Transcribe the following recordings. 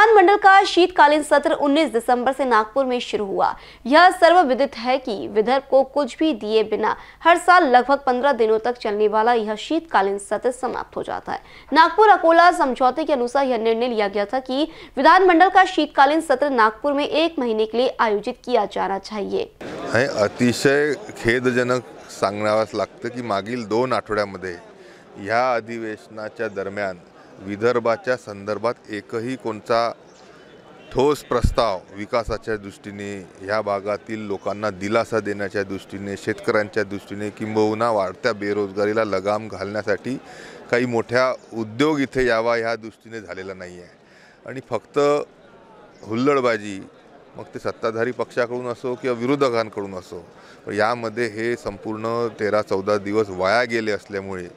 विधानमंडल का शीतकालीन सत्र 19 दिसंबर से नागपुर में शुरू हुआ यह सर्वविदित है कि विदर्भ को कुछ भी दिए बिना हर साल लगभग 15 दिनों तक चलने वाला यह शीतकालीन सत्र समाप्त हो जाता है नागपुर अकोला समझौते के अनुसार यह निर्णय लिया गया था कि विधानमंडल का शीतकालीन सत्र नागपुर में एक महीने के लिए आयोजित किया जाना चाहिए अतिशय खेदजनक सांगण्यास लगते की मागिल दोन आठ ह्या अधिवेश दरमियान विदर्भाच्या संदर्भात एकही कोणता ठोस प्रस्ताव विकासाच्या दृष्टीने ह्या भागातील लोकांना दिलासा देण्याच्या दृष्टीने शेतकऱ्यांच्या दृष्टीने किंबहुना वाढत्या बेरोजगारीला लगाम घालण्यासाठी काही मोठ्या उद्योग इथे यावा ह्या दृष्टीने झालेला नाही आहे आणि फक्त हुल्लडबाजी मग ते सत्ताधारी पक्षाकडून असो किंवा विरोधकांकडून असो यामध्ये हे संपूर्ण तेरा चौदा दिवस वाया गेले असल्यामुळे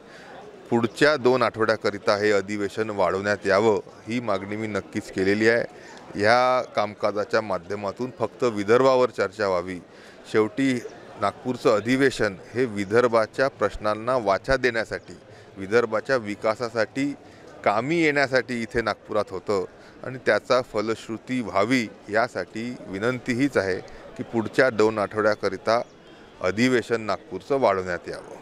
पुढच्या दोन आठवड्याकरिता हे अधिवेशन वाढवण्यात यावं ही मागणी मी नक्कीच केलेली आहे ह्या कामकाजाच्या माध्यमातून फक्त विदर्भावर चर्चा व्हावी शेवटी नागपूरचं अधिवेशन हे विदर्भाच्या प्रश्नांना वाचा देण्यासाठी विदर्भाच्या विकासासाठी कामी येण्यासाठी इथे नागपुरात होतं आणि त्याचा फलश्रुती व्हावी यासाठी विनंती हीच आहे की पुढच्या दोन आठवड्याकरिता अधिवेशन नागपूरचं वाढवण्यात यावं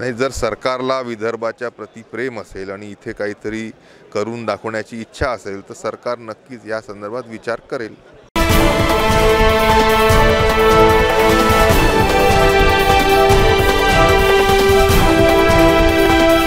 आणि जर सरकारला विदर्भाच्या प्रती प्रेम असेल आणि इथे काहीतरी करून दाखवण्याची इच्छा असेल तर सरकार नक्कीच या संदर्भात विचार करेल